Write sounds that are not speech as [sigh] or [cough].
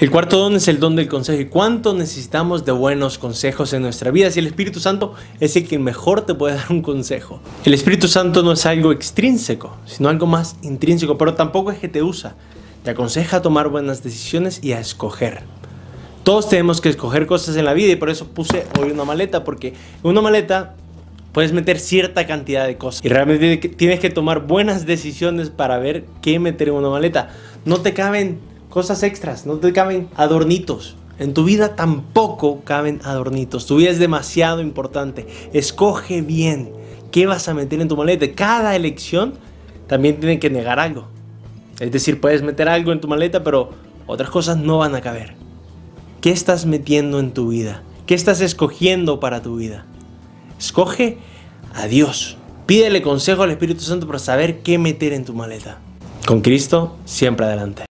El cuarto don es el don del consejo. ¿Y cuánto necesitamos de buenos consejos en nuestra vida? Si el Espíritu Santo es el que mejor te puede [laughs] dar un consejo. El Espíritu Santo no es algo extrínseco, sino algo más intrínseco, pero tampoco es que te usa. Te aconseja tomar buenas decisiones y a escoger. Todos tenemos que escoger cosas en la vida y por eso puse hoy una maleta, porque en una maleta puedes meter cierta cantidad de cosas. Y realmente tienes que tomar buenas decisiones para ver qué meter en una maleta. No te caben cosas extras, no te caben adornitos. En tu vida tampoco caben adornitos. Tu vida es demasiado importante. Escoge bien qué vas a meter en tu maleta. Cada elección también tiene que negar algo. Es decir, puedes meter algo en tu maleta, pero otras cosas no van a caber. ¿Qué estás metiendo en tu vida? ¿Qué estás escogiendo para tu vida? Escoge a Dios. Pídele consejo al Espíritu Santo para saber qué meter en tu maleta. Con Cristo, siempre adelante.